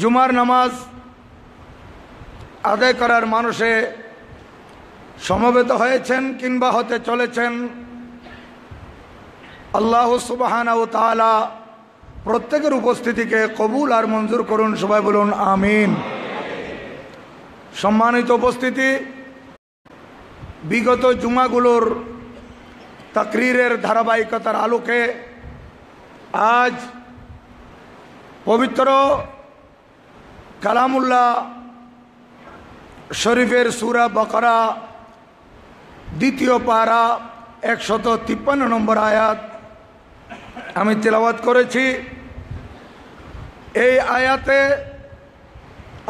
জুমার নামাজ আদায় করার মানুষে সমবেত হয়েছেন কিংবা হতে চলেছেন আল্লাহ সুবাহানা ও তালা প্রত্যেকের উপস্থিতিকে কবুল আর মঞ্জুর করুন সবাই বলুন আমিন সম্মানিত উপস্থিতি বিগত জুমাগুলোর তাকরিরের ধারাবাহিকতার আলোকে আজ পবিত্র কালামুল্লাহ শরীফের সুরা বকরা দ্বিতীয় পারা একশত তিপ্পান্ন নম্বর আয়াত আমি তেলাওয়াত করেছি এই আয়াতে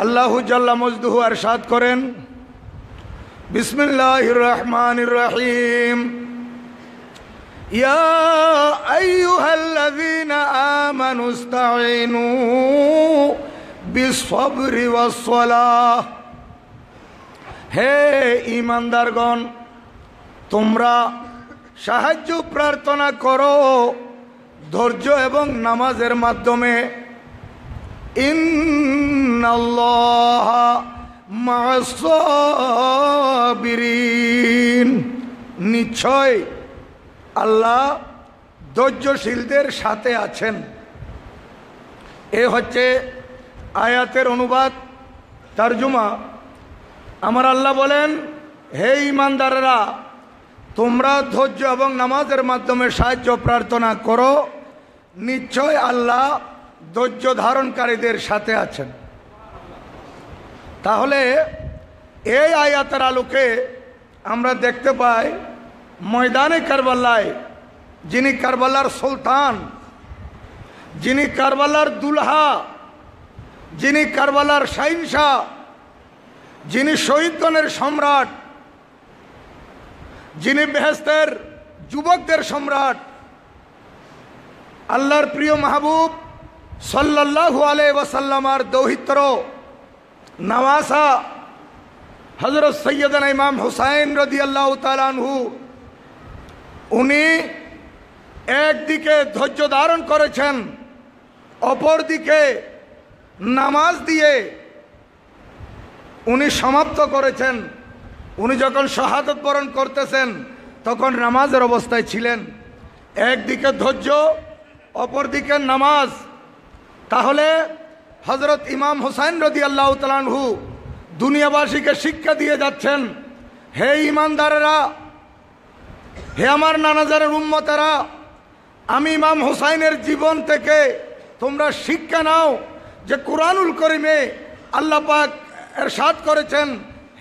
আল্লাহ জাল্লা মজদুহু আর সাদ করেন বিসমিল্লাহ রহমান রহিম يا أيها الذين آمنوا استعينوا হে ইমানদারগণ তোমরা সাহায্য প্রার্থনা করো ধৈর্য এবং নামাজের মাধ্যমে নিশ্চয় আল্লাহ ধৈর্যশীলদের সাথে আছেন এ হচ্ছে আয়াতের অনুবাদ তার্জুমা আমার আল্লাহ বলেন হে ইমানদারেরা তোমরা ধৈর্য এবং নামাজের মাধ্যমে সাহায্য প্রার্থনা করো নিশ্চয় আল্লাহ ধৈর্য ধারণকারীদের সাথে আছেন তাহলে এই আয়াতের আলোকে আমরা দেখতে পাই ময়দানে কারবাল্লায় যিনি কারবাল্লার সুলতান যিনি কারবাল্লার দুলহা যিনি কারবালার সাইনশাহ শাহ যিনি শহীদগণের সম্রাট যিনি বেহস্তের যুবকদের সম্রাট আল্লাহর প্রিয় মাহবুব সাল্লাহু আলাই ওয়াসাল্লামার দৌহিত্র নামাসা হজরত সৈয়দান ইমাম হুসাইন রদি আল্লাহ তালানহু উনি একদিকে ধৈর্য ধারণ করেছেন অপরদিকে নামাজ দিয়ে উনি সমাপ্ত করেছেন উনি যখন শাহাদত বরণ করতেছেন তখন নামাজের অবস্থায় ছিলেন একদিকে ধৈর্য অপরদিকে নামাজ তাহলে হজরত ইমাম হোসাইন রদি আল্লাহ তালানহু দুনিয়াবাসীকে শিক্ষা দিয়ে যাচ্ছেন হে ইমানদারেরা হে আমার নানাজারের উন্মতারা আমি ইমাম হুসাইনের জীবন থেকে তোমরা শিক্ষা নাও যে কোরআনুল করিমে আল্লাহ পাক এরশাদ করেছেন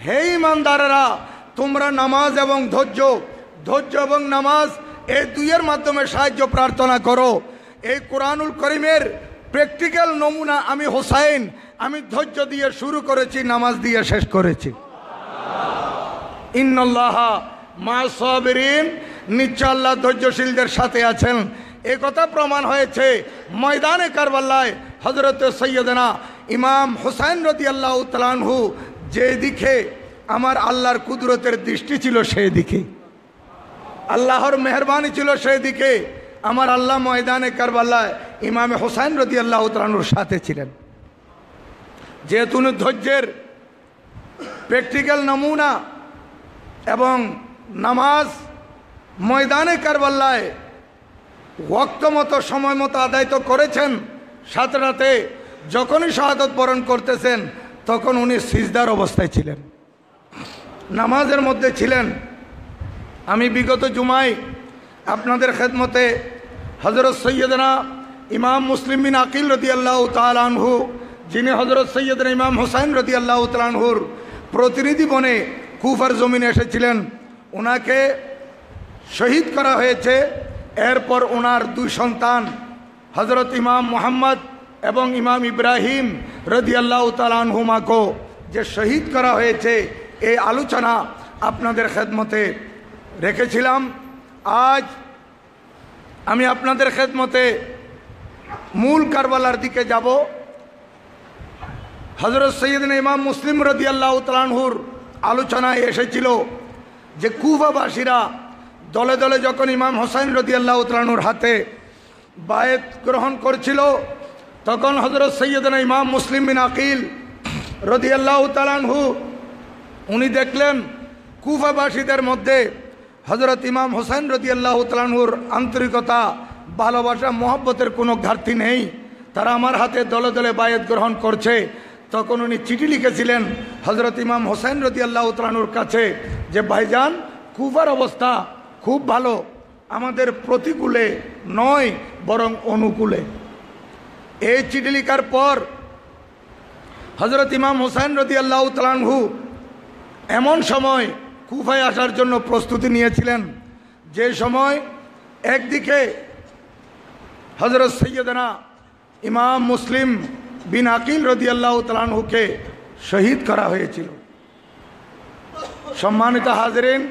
হে ইমানদারেরা তোমরা নামাজ এবং ধৈর্য ধৈর্য এবং নামাজ এই দুইয়ের মাধ্যমে সাহায্য প্রার্থনা করো এই কোরআনুল করিমের প্র্যাকটিক্যাল নমুনা আমি হোসাইন আমি ধৈর্য দিয়ে শুরু করেছি নামাজ দিয়ে শেষ করেছি ইন্নল্লাহা মা নিশ্চয় আল্লাহ ধৈর্যশীলদের সাথে আছেন এ কথা প্রমাণ হয়েছে ময়দানে কারবাল্লায় হজরত সৈয়দনা ইমাম হোসাইন রতি আল্লাহ তালানহু দিকে আমার আল্লাহর কুদরতের দৃষ্টি ছিল সেই দিকে আল্লাহর মেহরবানি ছিল সেই দিকে আমার আল্লাহ ময়দানে কারবাল্লায় ইমামে হোসাইন রতি আল্লাহ তালানুর সাথে ছিলেন যেহেতু উনি ধৈর্যের প্র্যাকটিক্যাল নমুনা এবং নামাজ ময়দানে কারবাল্লায় ওক্ত মতো সময় মতো আদায় তো করেছেন সাত রাতে যখনই শাহাদত বরণ করতেছেন তখন উনি সিজদার অবস্থায় ছিলেন নামাজের মধ্যে ছিলেন আমি বিগত জুমায় আপনাদের খেদমতে হজরত সৈয়দনা ইমাম মুসলিম বিন আকিল রদি আল্লাহ তালানহু যিনি হজরত সৈয়দনা ইমাম হুসাইন রদি আল্লাহ তালানহুর প্রতিনিধি বনে কুফার জমিনে এসেছিলেন ওনাকে শহীদ করা হয়েছে এরপর ওনার দুই সন্তান হজরত ইমাম মোহাম্মদ এবং ইমাম ইব্রাহিম রদি আল্লাহ তালানহুমাকো যে শহীদ করা হয়েছে এই আলোচনা আপনাদের খেদমতে রেখেছিলাম আজ আমি আপনাদের খেদমতে মূল কারবালার দিকে যাব হজরত সৈয়দ ইমাম মুসলিম রদি আল্লাহ তালানহুর আলোচনায় এসেছিল যে কুফাবাসীরা দলে দলে যখন ইমাম হোসাইন রদি আল্লাহ তালানুর হাতে বায়েত গ্রহণ করছিল তখন হজরত সৈয়দনা ইমাম মুসলিম বিন আকিল রদিয়াল্লাহ তালানহু উনি দেখলেন কুফাবাসীদের মধ্যে হজরত ইমাম হোসেন রদিয়াল্লাহ তালানহুর আন্তরিকতা ভালোবাসা মহব্বতের কোনো ঘাটতি নেই তারা আমার হাতে দলে দলে বায়েত গ্রহণ করছে তখন উনি চিঠি লিখেছিলেন হজরত ইমাম হোসেন রদিয়াল্লাহ তালানুর কাছে যে ভাইজান কুফার অবস্থা খুব ভালো আমাদের প্রতিকূলে নয় বরং অনুকূলে এই চিঠি পর হজরত ইমাম হোসাইন রদি আল্লাহ তালানহু এমন সময় কুফায় আসার জন্য প্রস্তুতি নিয়েছিলেন যে সময় একদিকে হজরত সৈয়দনা ইমাম মুসলিম বিন আকিল রদি আল্লাহ তালানহুকে শহীদ করা হয়েছিল সম্মানিত হাজরিন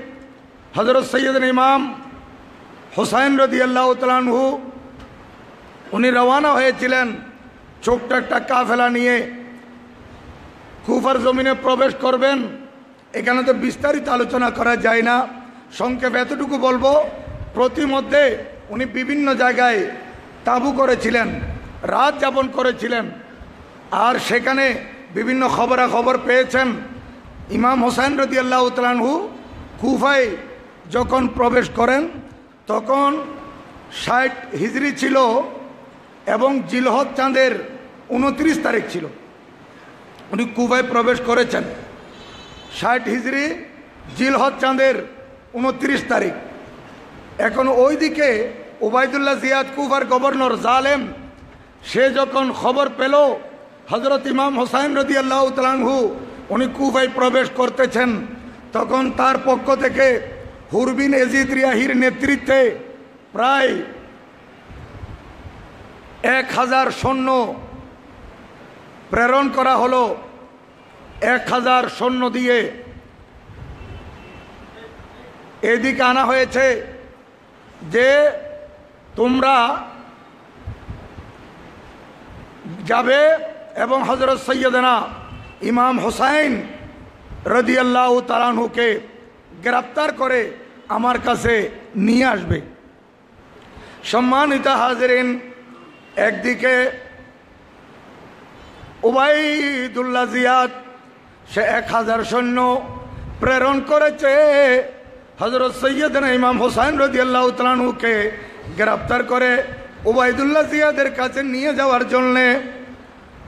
হজরত সৈয়দনা ইমাম হোসাইন রদি আল্লাহ তালানহু উনি রওয়ানা হয়েছিলেন ছোট্ট একটা কাফেলা নিয়ে কুফার জমিনে প্রবেশ করবেন এখানে তো বিস্তারিত আলোচনা করা যায় না সংক্ষেপ এতটুকু বলবো প্রতিমধ্যে উনি বিভিন্ন জায়গায় তাঁবু করেছিলেন রাত যাপন করেছিলেন আর সেখানে বিভিন্ন খবরাখবর পেয়েছেন ইমাম হোসেন রদি আল্লাহ তালানহু কুফায় যখন প্রবেশ করেন তখন ষাট হিজড়ি ছিল এবং জিলহদ চাঁদের উনত্রিশ তারিখ ছিল উনি কুবায় প্রবেশ করেছেন ষাট হিজড়ি জিলহদ চাঁদের উনত্রিশ তারিখ এখন ওইদিকে ওবায়দুল্লাহ জিয়াদ কুবার গভর্নর জালেম সে যখন খবর পেল হজরত ইমাম হোসাইন রদি আল্লাহ তালাহু উনি কুবায় প্রবেশ করতেছেন তখন তার পক্ষ থেকে হুরবিন এজিদ রিয়াহির নেতৃত্বে প্রায় এক হাজার সৈন্য প্রেরণ করা হলো এক হাজার সৈন্য দিয়ে এদিকে আনা হয়েছে যে তোমরা যাবে এবং হজরত সৈয়দনা ইমাম হোসাইন রদিয়াল্লাহ তালানহুকে গ্রেপ্তার করে আমার কাছে নিয়ে আসবে সম্মানিত হাজরিন একদিকে উবাইদুল্লা জিয়াদ সে এক হাজার সৈন্য প্রেরণ করেছে হজরত সৈয়দ ইমাম হোসাইন রদিয়াল্লাহ তালানুকে গ্রেপ্তার করে উবায়দুল্লাহ জিয়াদের কাছে নিয়ে যাওয়ার জন্যে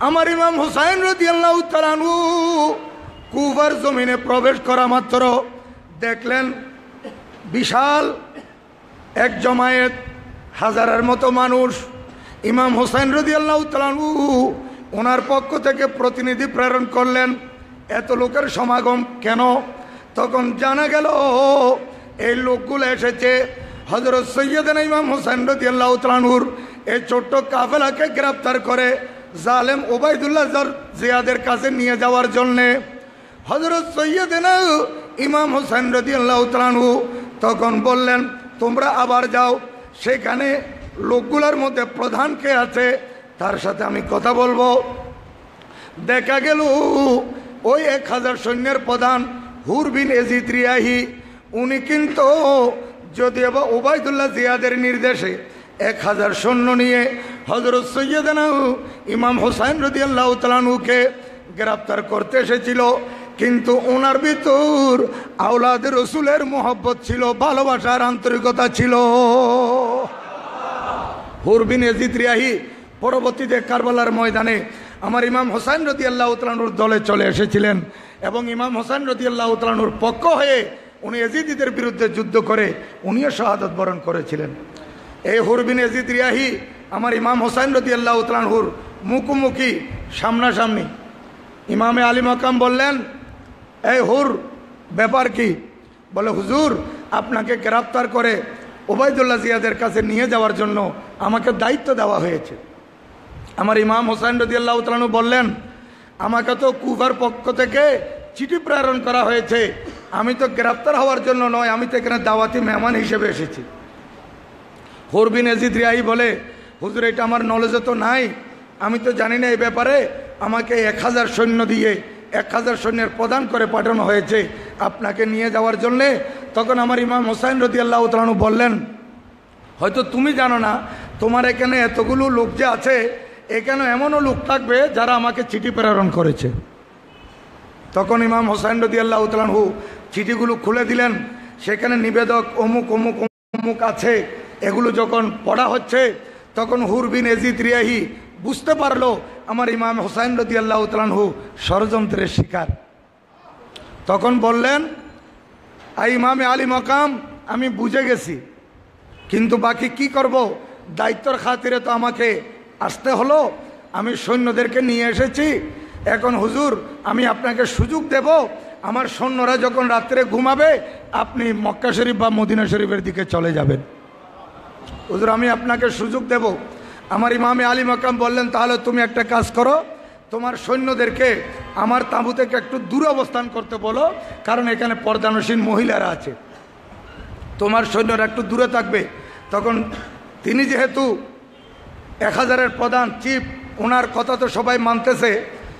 আমার ইমাম হোসাইন রদিয়াল্লাহ তালানু কুবার জমিনে প্রবেশ করা মাত্র দেখলেন বিশাল এক জমায়েত হাজারের মতো মানুষ ইমাম হোসেন রদি আল্লাহ ওনার পক্ষ থেকে প্রতিনিধি প্রেরণ করলেন এত লোকের সমাগম কেন তখন জানা গেল এই লোকগুলো এসেছে হজরত সৈয়দান ইমাম হোসেন রদি আল্লাহ তালানুর এই ছোট্ট কাফেলাকে গ্রেপ্তার করে জালেম ওবায়দুল্লাহ জিয়াদের কাছে নিয়ে যাওয়ার জন্যে হজরত সৈয়দান ইমাম হোসেন রদিয়াল্লাহ তালানহু তখন বললেন তোমরা আবার যাও সেখানে লোকগুলার মধ্যে প্রধান কে আছে তার সাথে আমি কথা বলবো দেখা গেল ওই এক হাজার সৈন্যের প্রধান হুরবিন এজিত এজিদ রিয়াহি উনি কিন্তু যদি এবার ওবায়দুল্লাহ জিয়াদের নির্দেশে এক হাজার সৈন্য নিয়ে হজরত সৈয়দানাহু ইমাম হোসাইন রদিয়াল্লাহ তালানুকে গ্রেপ্তার করতে এসেছিল কিন্তু ওনার ভিতর আওলাদ রসুলের মোহব্বত ছিল ভালোবাসার আন্তরিকতা ছিল হুরবিন এজিদ রিয়াহি পরবর্তীতে কারবালার ময়দানে আমার ইমাম হোসাইন রদি আল্লাহ উত্তরানুর দলে চলে এসেছিলেন এবং ইমাম হোসাইন রদি আল্লাহ উত্তরানুর পক্ষ হয়ে উনি এজিদিদের বিরুদ্ধে যুদ্ধ করে উনিও শাহাদত বরণ করেছিলেন এই হুরবিন এজিদ রিয়াহি আমার ইমাম হোসাইন রদি আল্লাহ উত্তরানহুর মুখোমুখি সামনাসামনি ইমামে আলী মকাম বললেন এই হুর ব্যাপার কি বলে হুজুর আপনাকে গ্রেপ্তার করে ওবায়দুল্লাহ জিয়াদের কাছে নিয়ে যাওয়ার জন্য আমাকে দায়িত্ব দেওয়া হয়েছে আমার ইমাম হোসাইন রদিয়াল্লাহ তালানু বললেন আমাকে তো কুফার পক্ষ থেকে চিঠি প্রেরণ করা হয়েছে আমি তো গ্রেপ্তার হওয়ার জন্য নয় আমি তো এখানে দাওয়াতি মেহমান হিসেবে এসেছি হরবিন এজিদ রিয়াই বলে হুজুর এটা আমার নলেজও তো নাই আমি তো জানি না এই ব্যাপারে আমাকে এক হাজার সৈন্য দিয়ে এক হাজার সৈন্যের প্রদান করে পাঠানো হয়েছে আপনাকে নিয়ে যাওয়ার জন্যে তখন আমার ইমাম হোসাইন রদি আল্লাহ তালু বললেন হয়তো তুমি জানো না তোমার এখানে এতগুলো লোক যে আছে এখানে এমনও লোক থাকবে যারা আমাকে চিঠি প্রেরণ করেছে তখন ইমাম হোসাইন রদি আল্লাহ তালহু চিঠিগুলো খুলে দিলেন সেখানে নিবেদক অমুক অমুক অমুক আছে এগুলো যখন পড়া হচ্ছে তখন হুরবিন এজিদ রিয়াহি বুঝতে পারলো আমার ইমাম হোসাইন রদি আল্লাহ হু ষড়যন্ত্রের শিকার তখন বললেন আই ইমামে আলী মকাম আমি বুঝে গেছি কিন্তু বাকি কি করব দায়িত্বর খাতিরে তো আমাকে আসতে হলো আমি সৈন্যদেরকে নিয়ে এসেছি এখন হুজুর আমি আপনাকে সুযোগ দেব আমার সৈন্যরা যখন রাত্রে ঘুমাবে আপনি মক্কা শরীফ বা মদিনা শরীফের দিকে চলে যাবেন হুজুর আমি আপনাকে সুযোগ দেব আমার ইমামে আলী মাকাম বললেন তাহলে তুমি একটা কাজ করো তোমার সৈন্যদেরকে আমার তাঁবু থেকে একটু দূর অবস্থান করতে বলো কারণ এখানে পর্দানসীন মহিলারা আছে তোমার সৈন্যরা একটু দূরে থাকবে তখন তিনি যেহেতু এক হাজারের প্রধান চিফ ওনার কথা তো সবাই মানতেছে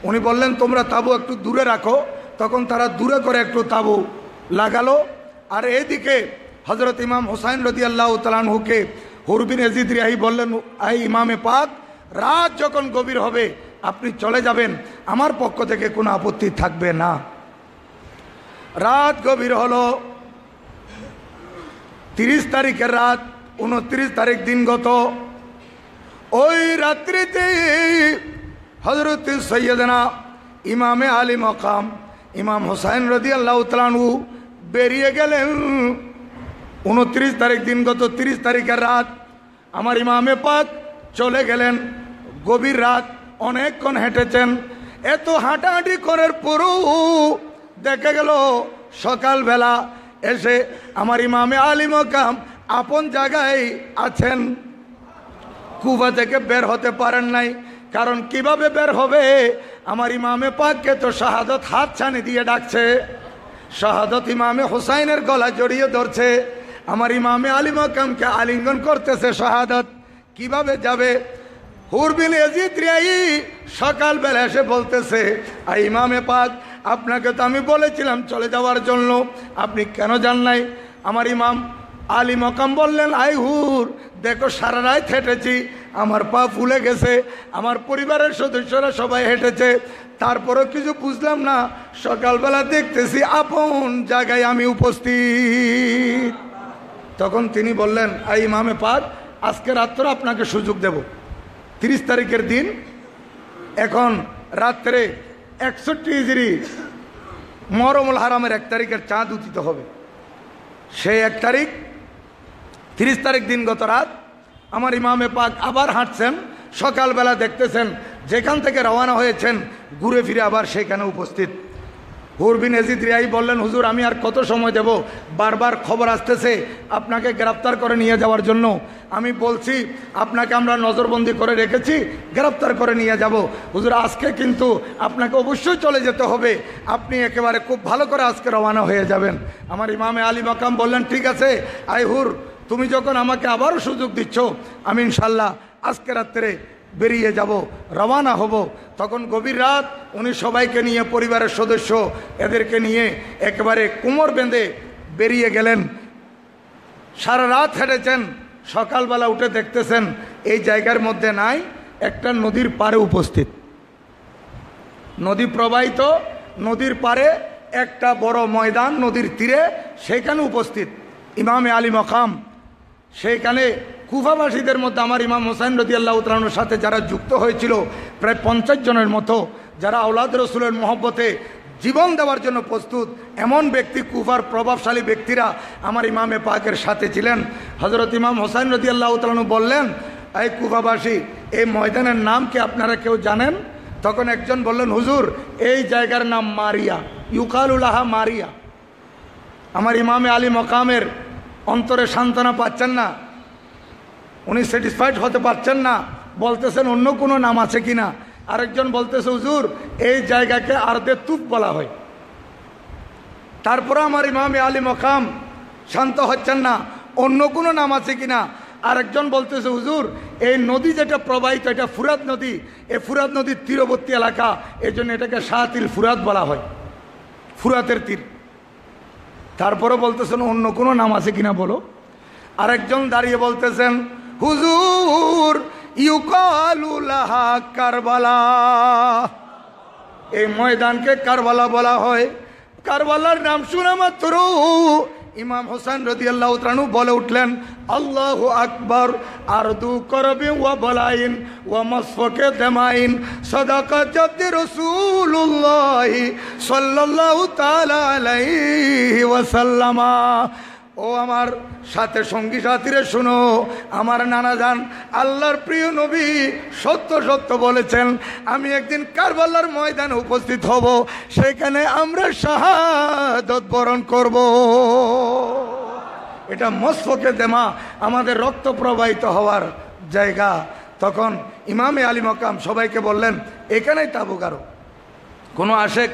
উনি বললেন তোমরা তাঁবু একটু দূরে রাখো তখন তারা দূরে করে একটু তাঁবু লাগালো আর এইদিকে হজরত ইমাম হুসাইন রদিয়াল্লাহ আল্লাহ তালানহুকে হরুদিন এজিদ রিয়াহি বললেন আই ইমামে পাক রাত যখন গভীর হবে আপনি চলে যাবেন আমার পক্ষ থেকে কোনো আপত্তি থাকবে না রাত গভীর হল তিরিশ তারিখের রাত উনত্রিশ তারিখ দিন গত ওই রাত্রিতে হজরত সৈয়দনা ইমামে আলী মকাম ইমাম হোসাইন রদি আল্লাহ তালানু বেরিয়ে গেলেন উনত্রিশ তারিখ দিন গত তিরিশ তারিখের রাত আমার ইমামে পাক চলে গেলেন গভীর রাত অনেকক্ষণ হেঁটেছেন এত হাঁটাহাঁটি করার পরও দেখা গেল সকালবেলা এসে আমার ইমামে আলিম কাম আপন জায়গায় আছেন কুবা থেকে বের হতে পারেন নাই কারণ কিভাবে বের হবে আমার ইমামে পাককে তো শাহাদত হাত ছানি দিয়ে ডাকছে শাহাদত ইমামে হোসাইনের গলা জড়িয়ে ধরছে আমার ইমামে আলী মাকামকে আলিঙ্গন করতেছে শাহাদাত কিভাবে যাবে হুরবিন এজিদ রিয়াই সকালবেলা এসে বলতেছে আর ইমামে পাক আপনাকে তো আমি বলেছিলাম চলে যাওয়ার জন্য আপনি কেন যান নাই আমার ইমাম আলী মকাম বললেন আই হুর দেখো সারা রায় হেঁটেছি আমার পা ফুলে গেছে আমার পরিবারের সদস্যরা সবাই হেঁটেছে তারপরে কিছু বুঝলাম না সকালবেলা দেখতেছি আপন জায়গায় আমি উপস্থিত তখন তিনি বললেন এই ইমামে পাক আজকে রাত্রে আপনাকে সুযোগ দেব ৩০ তারিখের দিন এখন রাত্রে একষট্টি ইজরি মরমুল হারামের এক তারিখের চাঁদ উচিত হবে সেই এক তারিখ ৩০ তারিখ দিন গত রাত আমার ইমামে পাক আবার হাঁটছেন সকালবেলা দেখতেছেন যেখান থেকে রওনা হয়েছেন ঘুরে ফিরে আবার সেখানে উপস্থিত হুরবিন এজিদ রিয়াই বললেন হুজুর আমি আর কত সময় দেব বারবার খবর আসতেছে আপনাকে গ্রেপ্তার করে নিয়ে যাওয়ার জন্য আমি বলছি আপনাকে আমরা নজরবন্দি করে রেখেছি গ্রেপ্তার করে নিয়ে যাব হুজুর আজকে কিন্তু আপনাকে অবশ্যই চলে যেতে হবে আপনি একেবারে খুব ভালো করে আজকে রওনা হয়ে যাবেন আমার ইমামে আলী মাকাম বললেন ঠিক আছে আই হুর তুমি যখন আমাকে আবারও সুযোগ দিচ্ছ আমি ইনশাল্লাহ আজকে রাত্রে বেরিয়ে যাব রওয়ানা হব তখন গভীর রাত উনি সবাইকে নিয়ে পরিবারের সদস্য এদেরকে নিয়ে একেবারে কোমর বেঁধে বেরিয়ে গেলেন সারা রাত হেঁটেছেন সকালবেলা উঠে দেখতেছেন এই জায়গার মধ্যে নাই একটা নদীর পারে উপস্থিত নদী প্রবাহিত নদীর পারে একটা বড় ময়দান নদীর তীরে সেখানে উপস্থিত ইমামে আলী মকাম সেইখানে কুফাবাসীদের মধ্যে আমার ইমাম হোসাইন রদি আল্লাহ উত্তরানোর সাথে যারা যুক্ত হয়েছিল প্রায় পঞ্চাশ জনের মতো যারা আউলাদ রসুলের মহব্বতে জীবন দেওয়ার জন্য প্রস্তুত এমন ব্যক্তি কুফার প্রভাবশালী ব্যক্তিরা আমার ইমামে পাকের সাথে ছিলেন হজরত ইমাম হোসাইন রদি আল্লাহ উতরানু বললেন এই কুফাবাসী এই ময়দানের নাম কি আপনারা কেউ জানেন তখন একজন বললেন হুজুর এই জায়গার নাম মারিয়া ইউকালুল্লাহা মারিয়া আমার ইমামে আলী মকামের অন্তরে সান্ত্বনা পাচ্ছেন না উনি স্যাটিসফাইড হতে পারছেন না বলতেছেন অন্য কোনো নাম আছে কি না আরেকজন বলতেছে হুজুর এই জায়গাকে আরদে তুপ বলা হয় তারপরে আমার ইমামে আলী মকাম শান্ত হচ্ছেন না অন্য কোনো নাম আছে কি না আরেকজন বলতেছে হুজুর এই নদী যেটা প্রবাহিত এটা ফুরাত নদী এই ফুরাত নদীর তীরবর্তী এলাকা এই জন্য এটাকে সাহাতির ফুরাত বলা হয় ফুরাতের তীর তারপরে বলতেছেন অন্য কোনো নাম আছে কিনা বলো আরেকজন দাঁড়িয়ে বলতেছেন হুজুর ইউকালুলাহা কারবালা এই ময়দানকে কারবালা বলা হয় কারবালার নাম শুনে মাত্র ইমাম হোসেন রদি আল্লাহ ত্রাণু বলে উঠলেন আল্লাহ আকবর আর দু করবে ওয়া বলাইন ওয়া মসফকে দেমাইন সদাকা যদি রসুল্লাহ সাল্লাহ আলাই ওয়াসাল্লামা ও আমার সাথে সঙ্গী সাথীরে শুনো আমার নানা যান আল্লাহর প্রিয় নবী সত্য সত্য বলেছেন আমি একদিন কারবাল্লার ময়দানে উপস্থিত হব সেখানে আমরা শাহাদত বরণ করব। এটা মস্তকে দেমা আমাদের রক্ত প্রবাহিত হওয়ার জায়গা তখন ইমামে আলী মকাম সবাইকে বললেন এখানেই তাবু কারো কোনো আশেক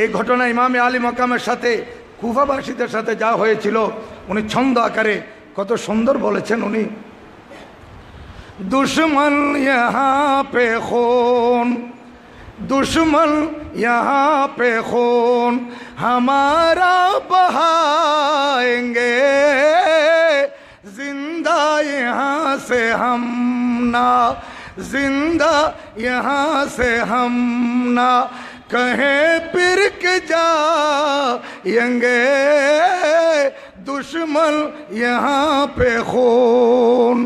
এই ঘটনা ইমামে আলী মকামের সাথে কুফাবাসীদের সাথে যা হয়েছিল উনি ছন্দ আকারে কত সুন্দর বলেছেন উনি দুশ্মন ইহা পে খুন দুশ্মন ইহা পে খুন হামারা বহায়েঙ্গে জিন্দা ইহা সে হাম না জিন্দা ইহা সে हम না कहें पिर যা एंगे দুশ্মন ইহা পে খুন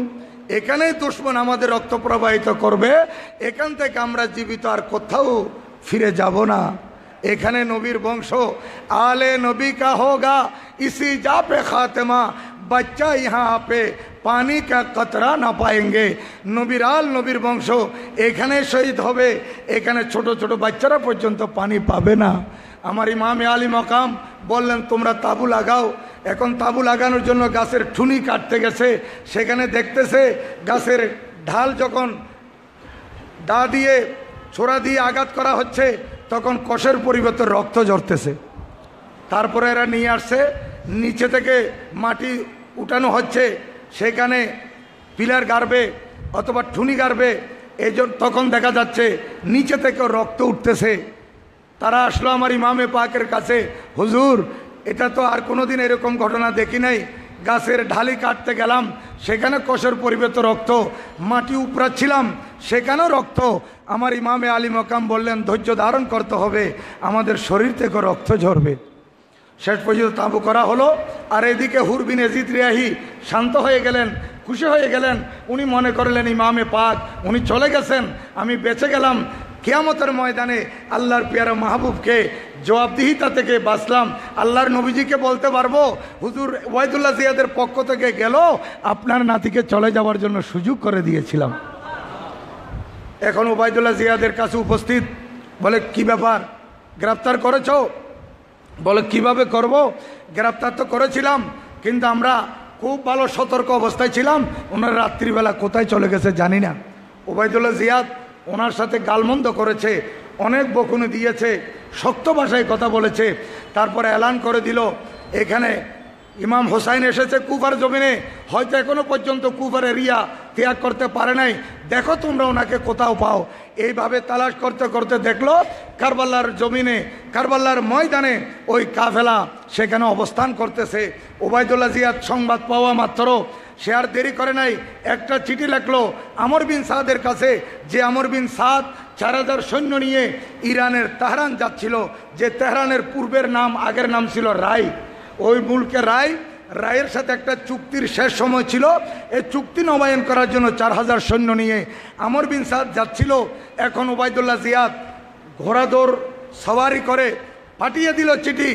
এখানে দুশ্মন আমাদের রক্ত প্রবাহিত করবে এখান থেকে আমরা জীবিত আর কোথাও ফিরে যাব না এখানে নবীর বংশ আলে নবী কা হোগা ইসি যা পে খাতেমা বাচ্চা ইহা পে পানি কা কতরা না পায়েঙ্গে নবীর আল নবীর বংশ এখানে শহীদ হবে এখানে ছোট ছোট বাচ্চারা পর্যন্ত পানি পাবে না আমার ইমামে আলী মকাম বললেন তোমরা তাবু লাগাও এখন তাবু লাগানোর জন্য গাছের ঠুনি কাটতে গেছে সেখানে দেখতেছে গাছের ঢাল যখন দা দিয়ে ছোড়া দিয়ে আঘাত করা হচ্ছে তখন কষের পরিবর্তে রক্ত ঝরতেছে তারপরে এরা নিয়ে আসছে নিচে থেকে মাটি উঠানো হচ্ছে সেখানে পিলার গাড়বে অথবা ঠুনি গাড়বে এই তখন দেখা যাচ্ছে নিচে থেকে রক্ত উঠতেছে তারা আসলো আমার ইমামে পাকের কাছে হুজুর এটা তো আর কোনো দিন এরকম ঘটনা দেখি নাই গাছের ঢালি কাটতে গেলাম সেখানে কষের পরিবেত রক্ত মাটি উপড়াচ্ছিলাম সেখানেও রক্ত আমার ইমামে আলী মকাম বললেন ধৈর্য ধারণ করতে হবে আমাদের শরীর থেকে রক্ত ঝরবে শেষ পর্যন্ত তাঁবু করা হলো আর এদিকে হুরবিন এজিত রিয়াহি শান্ত হয়ে গেলেন খুশি হয়ে গেলেন উনি মনে করলেন ইমামে পাক উনি চলে গেছেন আমি বেঁচে গেলাম কেয়ামতের ময়দানে আল্লাহর পেয়ারা মাহবুবকে জবাবদিহিতা থেকে বাঁচলাম আল্লাহর নবীজিকে বলতে পারবো হুজুর ওয়াইদুল্লাহ জিয়াদের পক্ষ থেকে গেল আপনার নাতিকে চলে যাওয়ার জন্য সুযোগ করে দিয়েছিলাম এখন ওবায়দুল্লাহ জিয়াদের কাছে উপস্থিত বলে কি ব্যাপার গ্রেপ্তার করেছ বলে কিভাবে করব। গ্রেপ্তার তো করেছিলাম কিন্তু আমরা খুব ভালো সতর্ক অবস্থায় ছিলাম ওনার রাত্রিবেলা কোথায় চলে গেছে জানি না ওবায়দুল্লাহ জিয়াদ ওনার সাথে গালমন্দ করেছে অনেক বকুনি দিয়েছে শক্ত ভাষায় কথা বলেছে তারপরে এলান করে দিল এখানে ইমাম হোসাইন এসেছে কুফার জমিনে হয়তো এখনও পর্যন্ত কুফারে রিয়া ত্যাগ করতে পারে নাই দেখো তোমরা ওনাকে কোথাও পাও এইভাবে তালাশ করতে করতে দেখলো কারবাল্লার জমিনে কারবাল্লার ময়দানে ওই কাফেলা সেখানে অবস্থান করতেছে ওবায়দুল্লা জিয়ার সংবাদ পাওয়া মাত্র সে আর দেরি করে নাই একটা চিঠি লেখলো আমর বিন সাদের কাছে যে আমর বিন সাদ চার হাজার সৈন্য নিয়ে ইরানের তেহরান যাচ্ছিল যে তেহরানের পূর্বের নাম আগের নাম ছিল রায় ওই মুলকে রায় রায়ের সাথে একটা চুক্তির শেষ সময় ছিল এই চুক্তি নবায়ন করার জন্য চার হাজার সৈন্য নিয়ে আমর বিন সাদ যাচ্ছিল এখন ওবায়দুল্লাহ জিয়াদ ঘোড়াদৌড় সওয়ারি করে পাঠিয়ে দিল চিঠি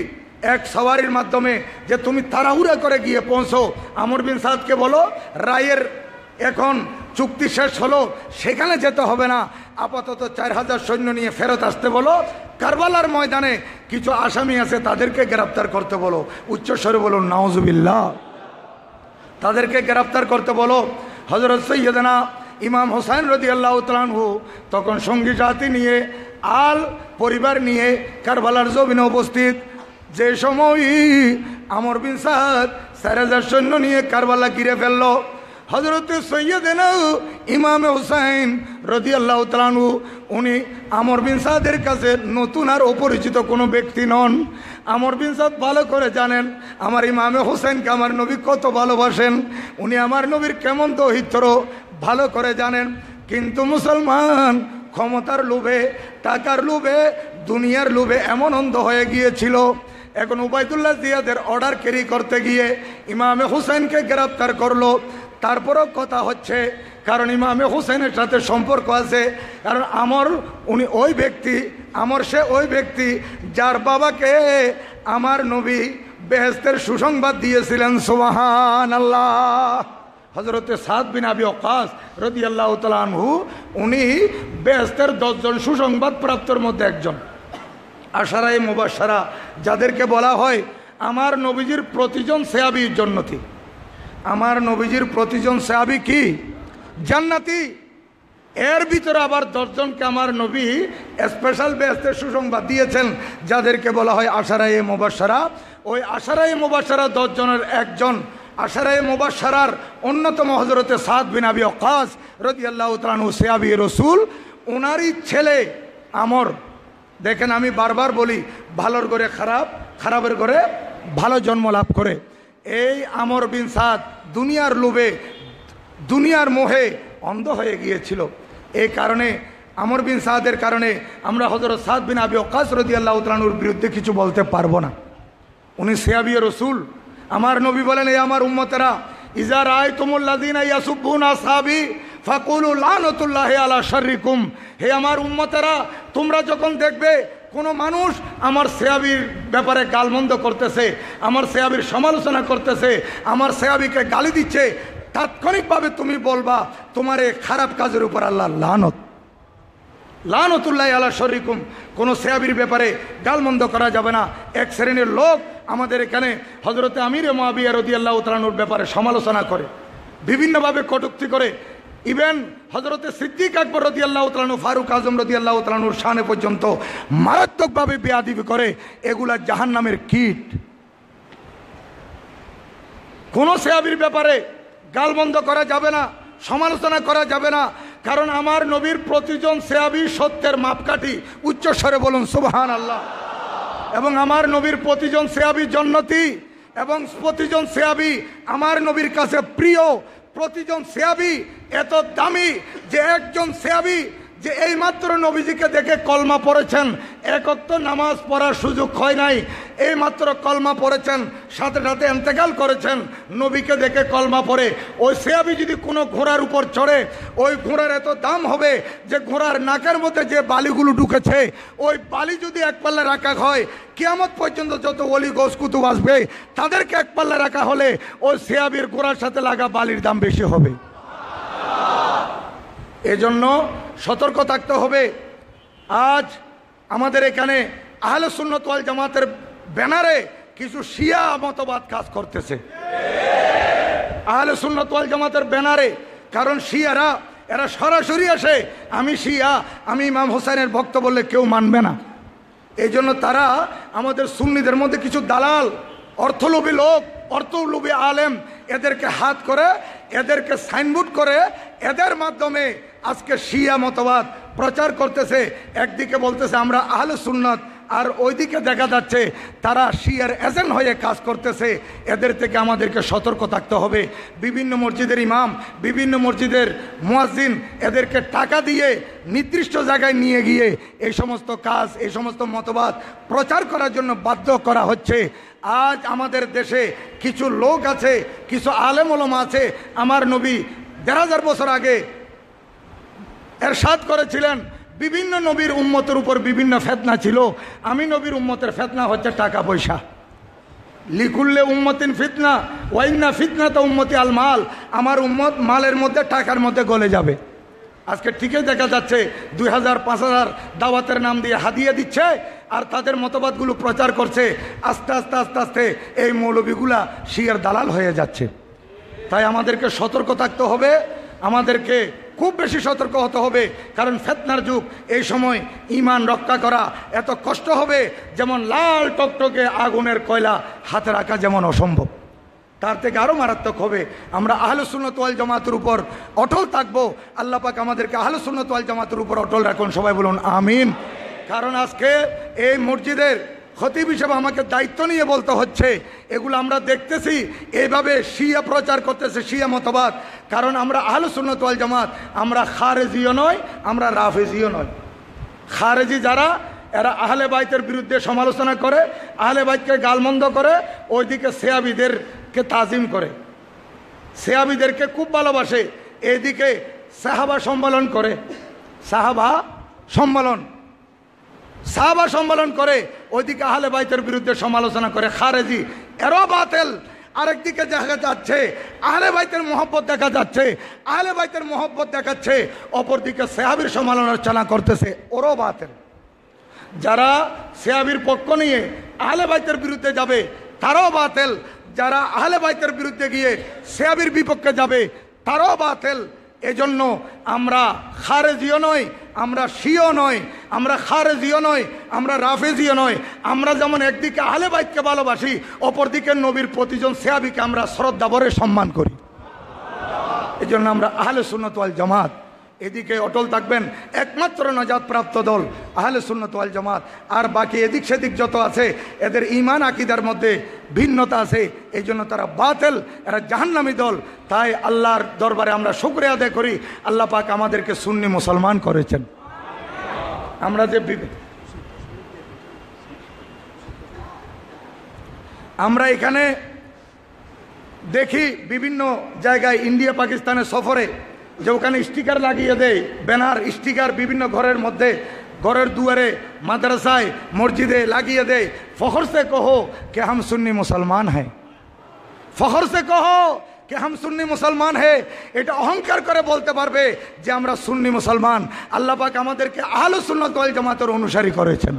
এক সওয়ারির মাধ্যমে যে তুমি তাড়াহুড়া করে গিয়ে পৌঁছো আমর বিন সাদকে বলো রায়ের এখন চুক্তি শেষ হলো সেখানে যেতে হবে না আপাতত চার হাজার সৈন্য নিয়ে ফেরত আসতে বলো কারবালার ময়দানে কিছু আসামি আছে তাদেরকে গ্রেপ্তার করতে বলো উচ্চস্বরে বলো নওয়াজবিল্লা তাদেরকে গ্রেপ্তার করতে বলো হজরত সৈয়দনা ইমাম হোসাইন রদি আল্লাহ তালানহু তখন সঙ্গী সাথী নিয়ে আল পরিবার নিয়ে কারবালার জমিনে উপস্থিত যে সময় আমর বিন সাদ চার সৈন্য নিয়ে কারবালা গিরে ফেললো সৈয়দ সৈয়দেন ইমাম হুসাইন রদি আল্লাহ তালানু উনি আমর বিন সাদের কাছে নতুন আর অপরিচিত কোনো ব্যক্তি নন আমর বিন সাদ ভালো করে জানেন আমার ইমামে হোসেনকে আমার নবী কত ভালোবাসেন উনি আমার নবীর কেমন দহিত্র ভালো করে জানেন কিন্তু মুসলমান ক্ষমতার লোভে টাকার লোভে দুনিয়ার লোভে এমন অন্ধ হয়ে গিয়েছিল এখন উবায়দুল্লাহ জিয়াদের অর্ডার ক্যারি করতে গিয়ে ইমামে হুসেনকে গ্রেপ্তার করলো তারপরও কথা হচ্ছে কারণ ইমামে হুসেনের সাথে সম্পর্ক আছে কারণ আমার উনি ওই ব্যক্তি আমার সে ওই ব্যক্তি যার বাবাকে আমার নবী বেহেস্তের সুসংবাদ দিয়েছিলেন সোহান আল্লাহ হজরতে সাদ বিন আবি অকাস রদি আল্লাহ তালহু উনি বেহেস্তের দশজন সুসংবাদ প্রাপ্তর মধ্যে একজন আশারাই মুবাসারা যাদেরকে বলা হয় আমার নবীজির প্রতিজন সেয়াবি জন্নতি আমার নবীজির প্রতিজন সেয়াবি কি জান্নাতি এর ভিতরে আবার দশজনকে আমার নবী স্পেশাল ব্যস্তের সুসংবাদ দিয়েছেন যাদেরকে বলা হয় আশারাই মুবাসারা ওই আশারাই মুবাসারা দশজনের একজন আশারাই মোবাসারার অন্যতম হজরতে সাদ বিন আবি অকাশ রদিয়াল্লাহ তালানু সেয়াবি রসুল ওনারই ছেলে আমর দেখেন আমি বারবার বলি ভালোর ঘরে খারাপ খারাপের ঘরে ভালো জন্ম লাভ করে এই আমর বিন সাদ দুনিয়ার লোভে দুনিয়ার মোহে অন্ধ হয়ে গিয়েছিল এই কারণে আমর বিন সাদের কারণে আমরা হজরত সাদ বিন আবি অকাশ রদি আল্লাহ উত্তরানুর বিরুদ্ধে কিছু বলতে পারবো না উনি সেয়াবিয় রসুল আমার নবী বলেন এই আমার উম্মতেরা ইজার আয় তোমুল্লাদিন আসুবুন আসাবি ফাকুল লানতুল্লাহ আলা শারিকুম হে আমার উম্মতেরা তোমরা যখন দেখবে কোন মানুষ আমার সেয়াবির ব্যাপারে গালমন্দ করতেছে আমার সেয়াবির সমালোচনা করতেছে আমার সেয়াবিকে গালি দিচ্ছে তাৎক্ষণিকভাবে তুমি বলবা তোমার এই খারাপ কাজের উপর আল্লাহ লানত লানতুল্লাহ আলা শরিকুম কোনো সেয়াবির ব্যাপারে গালমন্দ করা যাবে না এক শ্রেণীর লোক আমাদের এখানে হজরতে আমির মাবিয়া রদি আল্লাহ উতরানুর ব্যাপারে সমালোচনা করে বিভিন্নভাবে কটুক্তি করে ইভেন হজরতে সিদ্দিক আকবর রদি আল্লাহ তালানু ফারুক আজম রদি আল্লাহ তালানুর শানে পর্যন্ত মারাত্মকভাবে বেয়াদিবি করে এগুলা জাহান নামের কীট কোনো সেয়াবির ব্যাপারে গালবন্ধ করা যাবে না সমালোচনা করা যাবে না কারণ আমার নবীর প্রতিজন সেয়াবি সত্যের মাপকাঠি উচ্চস্বরে বলুন সুবাহান আল্লাহ এবং আমার নবীর প্রতিজন সেয়াবি জন্নতি এবং প্রতিজন সেয়াবি আমার নবীর কাছে প্রিয় প্রতিজন সেয়াবি এত দামি যে একজন সেয়াবি যে এইমাত্র নবীজিকে দেখে কলমা পড়েছেন একত্র নামাজ পড়ার সুযোগ হয় নাই এই মাত্র কলমা পড়েছেন সাথে সাথে এন্তেকাল করেছেন নবীকে দেখে কলমা পড়ে ওই সেয়াবি যদি কোনো ঘোড়ার উপর চড়ে ওই ঘোড়ার এত দাম হবে যে ঘোড়ার নাকের মধ্যে যে বালিগুলো ঢুকেছে ওই বালি যদি এক পাল্লা রাখা হয় কিয়ামত পর্যন্ত যত অলি গোস আসবে তাদেরকে এক পাল্লা রাখা হলে ওই সেয়াবির ঘোড়ার সাথে লাগা বালির দাম বেশি হবে এজন্য সতর্ক থাকতে হবে আজ আমাদের এখানে আহলে সুন্নতওয়াল জামাতের ব্যানারে কিছু শিয়া মতবাদ কাজ করতেছে আহলে সুন্নতওয়াল জামাতের ব্যানারে কারণ শিয়ারা এরা সরাসরি আসে আমি শিয়া আমি ইমাম হোসেনের ভক্ত বললে কেউ মানবে না এই জন্য তারা আমাদের সুন্নিদের মধ্যে কিছু দালাল অর্থলোভী লোক অর্থলোভী আলেম এদেরকে হাত করে এদেরকে সাইনবোর্ড করে এদের মাধ্যমে আজকে শিয়া মতবাদ প্রচার করতেছে একদিকে বলতেছে আমরা আহলে সুন্নত আর ওইদিকে দেখা যাচ্ছে তারা শিয়ার এজেন্ট হয়ে কাজ করতেছে এদের থেকে আমাদেরকে সতর্ক থাকতে হবে বিভিন্ন মসজিদের ইমাম বিভিন্ন মসজিদের মুয়াজিন এদেরকে টাকা দিয়ে নির্দিষ্ট জায়গায় নিয়ে গিয়ে এই সমস্ত কাজ এই সমস্ত মতবাদ প্রচার করার জন্য বাধ্য করা হচ্ছে আজ আমাদের দেশে কিছু লোক আছে কিছু আলেমলম আছে আমার নবী দেড় হাজার বছর আগে এরশাদ করেছিলেন বিভিন্ন নবীর উম্মতের উপর বিভিন্ন ফেতনা ছিল আমি নবীর উম্মতের ফেতনা হচ্ছে টাকা পয়সা লিকুল্লে উম্মতিন ফিতনা ওয়াইনা ফিতনা তো উম্মতি আল মাল আমার উম্মত মালের মধ্যে টাকার মধ্যে গলে যাবে আজকে ঠিকই দেখা যাচ্ছে দুই হাজার পাঁচ হাজার দাওয়াতের নাম দিয়ে হাদিয়ে দিচ্ছে আর তাদের মতবাদগুলো প্রচার করছে আস্তে আস্তে আস্তে আস্তে এই মৌলবীগুলা শিয়ার দালাল হয়ে যাচ্ছে তাই আমাদেরকে সতর্ক থাকতে হবে আমাদেরকে খুব বেশি সতর্ক হতে হবে কারণ ফেতনার যুগ এই সময় ইমান রক্ষা করা এত কষ্ট হবে যেমন লাল টকটকে আগুনের কয়লা হাতে রাখা যেমন অসম্ভব তার থেকে আরও মারাত্মক হবে আমরা আহলুসুন্নত ওয়াল জামাতের উপর অটল থাকবো আল্লাপাক আমাদেরকে আহলুসুন্নত ওয়াল জামাতের উপর অটল রাখুন সবাই বলুন আমিন কারণ আজকে এই মসজিদের খতিব হিসেবে আমাকে দায়িত্ব নিয়ে বলতে হচ্ছে এগুলো আমরা দেখতেছি এইভাবে শিয়া প্রচার করতেছে শিয়া মতবাদ কারণ আমরা আহল সুন্নতওয়াল জামাত আমরা খারেজিও নয় আমরা রাফেজিও নয় খারেজি যারা এরা আহলে বাইতের বিরুদ্ধে সমালোচনা করে আহলে বাইতকে গালমন্দ করে ওইদিকে সেয়াবিদেরকে তাজিম করে সেয়াবিদেরকে খুব ভালোবাসে এদিকে সাহাবা সম্মেলন করে সাহাবা সম্মেলন সাহাবা সম্মেলন করে ওইদিকে আহলে বাইতের বিরুদ্ধে সমালোচনা করে খারেজি এরও বাতেল আরেকদিকে দেখা যাচ্ছে আহলে বাইতের মহব্বত দেখা যাচ্ছে আহলে বাইতের মহব্বত দেখাচ্ছে অপরদিকে সেহাবির সমালোচনা করতেছে ওরও বাতেল যারা সেহাবির পক্ষ নিয়ে আহলে বাইতের বিরুদ্ধে যাবে তারাও বাতেল যারা আহলে বাইতের বিরুদ্ধে গিয়ে সেহাবির বিপক্ষে যাবে তারাও বাতেল এজন্য আমরা খারেজিও নই আমরা শিও নয় আমরা খারেজিও নই আমরা রাফেজিও নয় আমরা যেমন একদিকে আহলে বাইককে ভালোবাসি অপরদিকে নবীর প্রতিজন সেয়াবিকে আমরা শ্রদ্ধা ভরে সম্মান করি এজন্য আমরা আহলে সুনতাল জামাত এদিকে অটল থাকবেন একমাত্র প্রাপ্ত দল আহলে সুন্নত আল জামাত আর বাকি এদিক সেদিক যত আছে এদের ইমান আকিদার মধ্যে ভিন্নতা আছে এই জন্য তারা বাতেল এরা জাহান্নামী দল তাই আল্লাহর দরবারে আমরা শুক্রে আদায় করি আল্লাহ পাক আমাদেরকে সুন্নি মুসলমান করেছেন আমরা যে আমরা এখানে দেখি বিভিন্ন জায়গায় ইন্ডিয়া পাকিস্তানের সফরে যে ওখানে স্টিকার লাগিয়ে দেয় ব্যানার স্টিকার বিভিন্ন ঘরের মধ্যে ঘরের দুয়ারে মাদ্রাসায় মসজিদে লাগিয়ে দেয় ফখর সে কহো কে হাম সুন্নি মুসলমান হ্যাঁ ফখর সে কহো কে হাম সুন্নি মুসলমান হে এটা অহংকার করে বলতে পারবে যে আমরা সুন্নি মুসলমান আল্লাপাক আমাদেরকে আহলো সুন্নত জামাতের অনুসারী করেছেন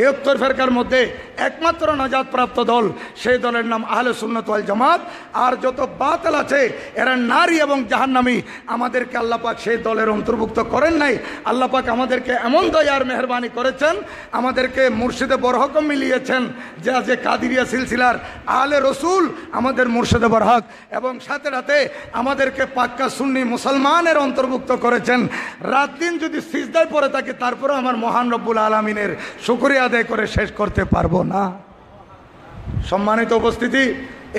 তেহত্তর ফেরকার মধ্যে একমাত্র নাজাদপ্রাপ্ত দল সেই দলের নাম আহলে আল জামাত আর যত বাতাল আছে এরা নারী এবং জাহান্নামি আমাদেরকে আল্লাপাক সেই দলের অন্তর্ভুক্ত করেন নাই আল্লাপাক আমাদেরকে এমন দয়ার মেহরবানি করেছেন আমাদেরকে মুর্শিদে বরহক মিলিয়েছেন যে আজকে কাদিরিয়া সিলসিলার আহলে রসুল আমাদের মুর্শিদে বরহক এবং সাথে সাথে আমাদেরকে পাক্কা সুন্নি মুসলমানের অন্তর্ভুক্ত করেছেন রাত দিন যদি সিজদায় পরে থাকে তারপরে আমার মহান রব্বুল আলমিনের শুক্রিয়া আদায় করে শেষ করতে পারবো না সম্মানিত উপস্থিতি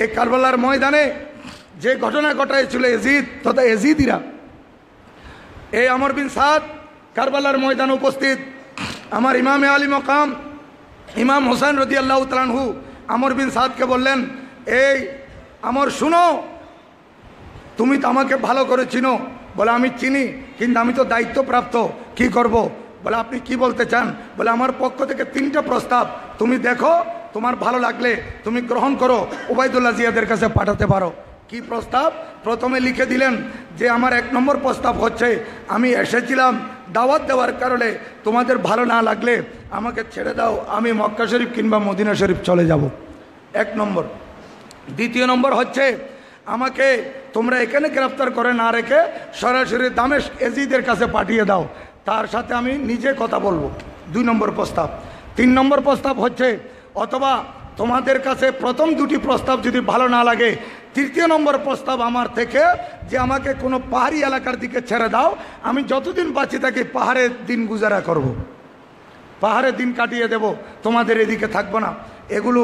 এই কারবালার ময়দানে যে ঘটনা ঘটাইছিল এজিদ তথা এজিদিরা এই আমর বিন সাদ কারবালার ময়দানে উপস্থিত আমার ইমামে আলী মকাম ইমাম হোসেন রদি আল্লাহ তালানহু আমর বিন সাদকে বললেন এই আমর শুনো তুমি তো আমাকে ভালো করে চিনো বলে আমি চিনি কিন্তু আমি তো দায়িত্বপ্রাপ্ত কি করব। বলে আপনি কি বলতে চান বলে আমার পক্ষ থেকে তিনটা প্রস্তাব তুমি দেখো তোমার ভালো লাগলে তুমি গ্রহণ করো ওবায়দুল্লাহ জিয়াদের কাছে পাঠাতে পারো কি প্রস্তাব প্রথমে লিখে দিলেন যে আমার এক নম্বর প্রস্তাব হচ্ছে আমি এসেছিলাম দাওয়াত দেওয়ার কারণে তোমাদের ভালো না লাগলে আমাকে ছেড়ে দাও আমি মক্কা শরীফ কিংবা মদিনা শরীফ চলে যাব এক নম্বর দ্বিতীয় নম্বর হচ্ছে আমাকে তোমরা এখানে গ্রেফতার করে না রেখে সরাসরি দামেশ এজিদের কাছে পাঠিয়ে দাও তার সাথে আমি নিজে কথা বলবো দুই নম্বর প্রস্তাব তিন নম্বর প্রস্তাব হচ্ছে অথবা তোমাদের কাছে প্রথম দুটি প্রস্তাব যদি ভালো না লাগে তৃতীয় নম্বর প্রস্তাব আমার থেকে যে আমাকে কোনো পাহাড়ি এলাকার দিকে ছেড়ে দাও আমি যতদিন বাঁচি থাকি পাহাড়ের দিন গুজারা করব। পাহাড়ের দিন কাটিয়ে দেব তোমাদের এদিকে থাকবো না এগুলো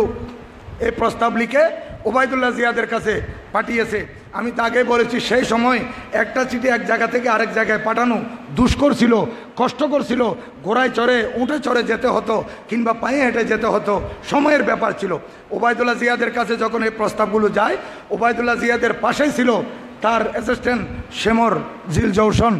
এই প্রস্তাব লিখে ওবায়দুল্লাহ জিয়াদের কাছে পাঠিয়েছে আমি তাকে বলেছি সেই সময় একটা চিঠি এক জায়গা থেকে আরেক জায়গায় পাঠানো দুষ্কর ছিল কষ্টকর ছিল ঘোড়ায় চড়ে উঁটে চড়ে যেতে হতো কিংবা পায়ে হেঁটে যেতে হতো সময়ের ব্যাপার ছিল ওবায়দুল্লাহ জিয়াদের কাছে যখন এই প্রস্তাবগুলো যায় ওবায়দুল্লাহ জিয়াদের পাশেই ছিল তার অ্যাসিস্ট্যান্ট শেমর জিল জৌসন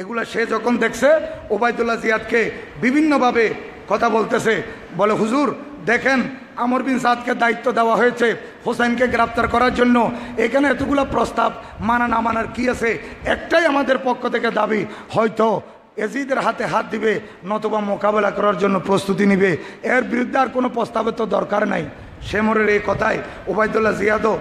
এগুলো সে যখন দেখছে ওবায়দুল্লাহ জিয়াদকে বিভিন্নভাবে কথা বলতেছে বলে হুজুর দেখেন আমর বিন সাদকে দায়িত্ব দেওয়া হয়েছে হোসেনকে গ্রেপ্তার করার জন্য এখানে এতগুলো প্রস্তাব মানা না মানার কী আছে একটাই আমাদের পক্ষ থেকে দাবি হয়তো এজিদের হাতে হাত দিবে নতুবা মোকাবেলা করার জন্য প্রস্তুতি নিবে এর বিরুদ্ধে আর কোনো প্রস্তাবের তো দরকার নাই সে মোড়ের এই কথায় ওবায়দুল্লাহ জিয়াদও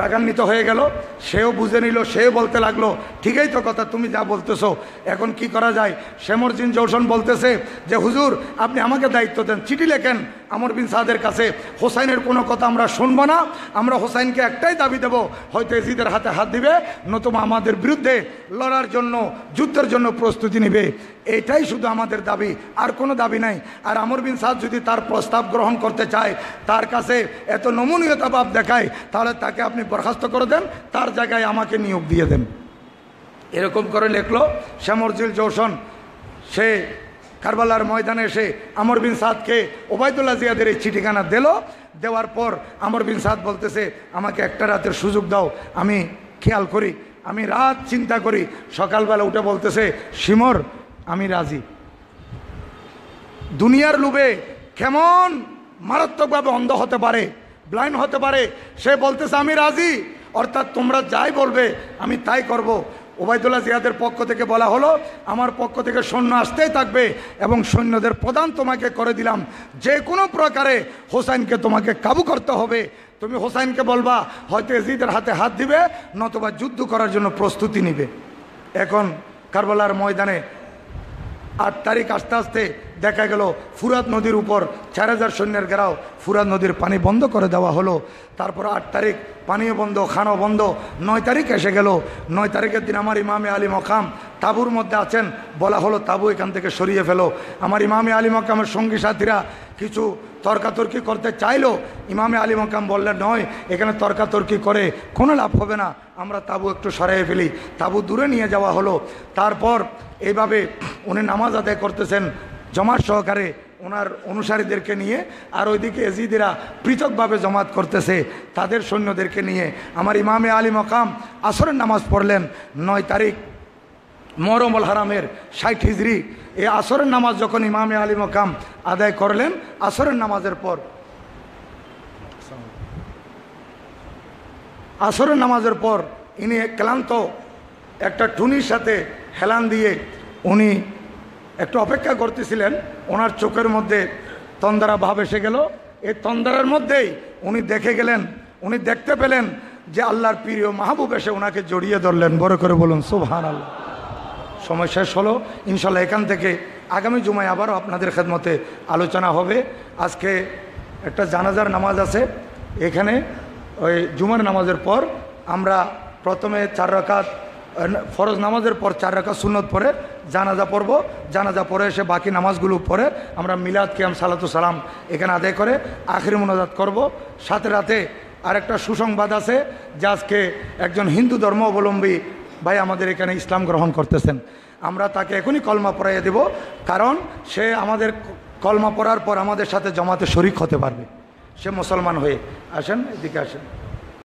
রাগান্বিত হয়ে গেল সেও বুঝে নিল সেও বলতে লাগলো ঠিকই তো কথা তুমি যা বলতেছো এখন কি করা যায় শ্যামর জিন জৌসন বলতেছে যে হুজুর আপনি আমাকে দায়িত্ব দেন চিঠি লেখেন আমর বিন সাদের কাছে হোসাইনের কোনো কথা আমরা শুনবো না আমরা হোসাইনকে একটাই দাবি দেব হয়তো এজিদের হাতে হাত দিবে নতুবা আমাদের বিরুদ্ধে লড়ার জন্য যুদ্ধের জন্য প্রস্তুতি নেবে এটাই শুধু আমাদের দাবি আর কোনো দাবি নাই আর আমর বিন সাদ যদি তার প্রস্তাব গ্রহণ করতে চায় তার কাছে এত নমনীয়তা ভাব দেখায় তাহলে তাকে আপনি বরখাস্ত করে দেন তার জায়গায় আমাকে নিয়োগ দিয়ে দেন এরকম করে লেখলো শ্যামরজিল জৌসন সে কারবালার ময়দানে এসে আমর বিন সাদকে ওবায়দুল্লাহ জিয়াদের এই চিঠিখানা দিল দেওয়ার পর আমর বিন সাদ বলতেছে আমাকে একটা রাতের সুযোগ দাও আমি খেয়াল করি আমি রাত চিন্তা করি সকালবেলা উঠে বলতেছে সিমর আমি রাজি দুনিয়ার লোভে কেমন মারাত্মকভাবে অন্ধ হতে পারে ব্লাইন্ড হতে পারে সে বলতেছে আমি রাজি অর্থাৎ তোমরা যাই বলবে আমি তাই করব। ওবায়দুল্লাহ জিয়াদের পক্ষ থেকে বলা হলো আমার পক্ষ থেকে সৈন্য আসতেই থাকবে এবং সৈন্যদের প্রদান তোমাকে করে দিলাম যে কোনো প্রকারে হোসাইনকে তোমাকে কাবু করতে হবে তুমি হোসাইনকে বলবা হয়তো এজিদের হাতে হাত দিবে নতবা যুদ্ধ করার জন্য প্রস্তুতি নিবে এখন কারবালার ময়দানে আট তারিখ আস্তে আস্তে দেখা গেল ফুরাত নদীর উপর চার হাজার সৈন্যের গেরাও ফুরাত নদীর পানি বন্ধ করে দেওয়া হলো তারপর আট তারিখ পানীয় বন্ধ খানো বন্ধ নয় তারিখ এসে গেল নয় তারিখের দিন আমার ইমামে আলী মকাম তাবুর মধ্যে আছেন বলা হলো তাবু এখান থেকে সরিয়ে ফেলো আমার ইমামে আলী মকামের সঙ্গী সাথীরা কিছু তর্কাতর্কি করতে চাইলো ইমামে আলী মকাম বললেন নয় এখানে তর্কাতর্কি করে কোনো লাভ হবে না আমরা তাবু একটু সরাইয়ে ফেলি তাবু দূরে নিয়ে যাওয়া হলো তারপর এইভাবে উনি নামাজ আদায় করতেছেন জমাত সহকারে ওনার অনুসারীদেরকে নিয়ে আর ওইদিকে এজিদিরা পৃথকভাবে জমাত করতেছে তাদের সৈন্যদেরকে নিয়ে আমার ইমামে আলী মকাম আসরের নামাজ পড়লেন নয় তারিখ মরমল হারামের ষাট হিজড়ি এই আসরের নামাজ যখন ইমামে আলী মকাম আদায় করলেন আসরের নামাজের পর আসরের নামাজের পর ইনি ক্লান্ত একটা টুনির সাথে হেলান দিয়ে উনি একটু অপেক্ষা করতেছিলেন ওনার চোখের মধ্যে তন্দারা ভাব এসে গেল এই তন্দারার মধ্যেই উনি দেখে গেলেন উনি দেখতে পেলেন যে আল্লাহর প্রিয় মাহবুব এসে ওনাকে জড়িয়ে ধরলেন বড় করে বলুন সুহান আল্লাহ সময় শেষ হলো ইনশাল্লাহ এখান থেকে আগামী জুমায় আবারও আপনাদের খেদমতে আলোচনা হবে আজকে একটা জানাজার নামাজ আছে এখানে ওই জুমার নামাজের পর আমরা প্রথমে চার রকাত ফরজ নামাজের পর চার রাখা সুন্নত পরে জানাজা পড়ব জানাজা পরে এসে বাকি নামাজগুলো পরে আমরা মিলাদ কিয়াম সালাতু সালাম এখানে আদায় করে আখের মোনাজাত করব সাথে রাতে আরেকটা সুসংবাদ আছে যে আজকে একজন হিন্দু ধর্ম অবলম্বী ভাই আমাদের এখানে ইসলাম গ্রহণ করতেছেন আমরা তাকে এখনই কলমা পড়াইয়া দেব কারণ সে আমাদের কলমা পড়ার পর আমাদের সাথে জমাতে শরিক হতে পারবে সে মুসলমান হয়ে আসেন এদিকে আসেন